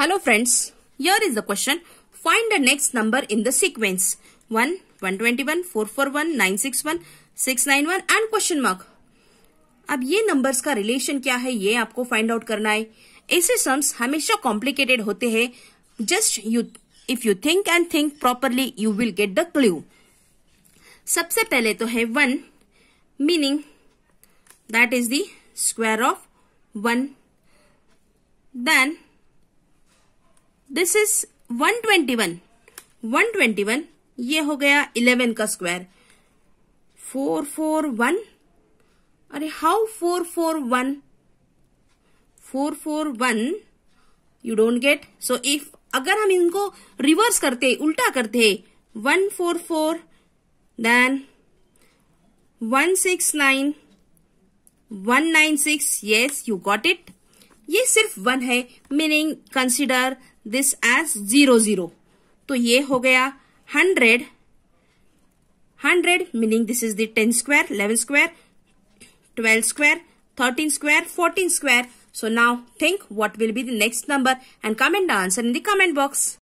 Hello friends, here is the question. Find the next number in the sequence. 1, 121, 441, 961, 691 and question mark. अब ये numbers का relation क्या है ये आपको फाइंड आउट करना है ऐसे सम्स हमेशा कॉम्प्लिकेटेड होते हैं just you if you think and think properly you will get the clue सबसे पहले तो है one meaning that is the square of one then this is 121 121 ये हो गया 11 का स्क्वायर फोर फोर वन अरे how four four one four four one you don't get so if अगर हम इनको रिवर्स करते उल्टा करते one four four then one six nine one nine six yes you got it ये सिर्फ one है meaning consider this as zero zero तो ये हो गया hundred hundred meaning this is ten square eleven square twelve square thirteen square fourteen square so now think what will be the next number and comment the answer in the comment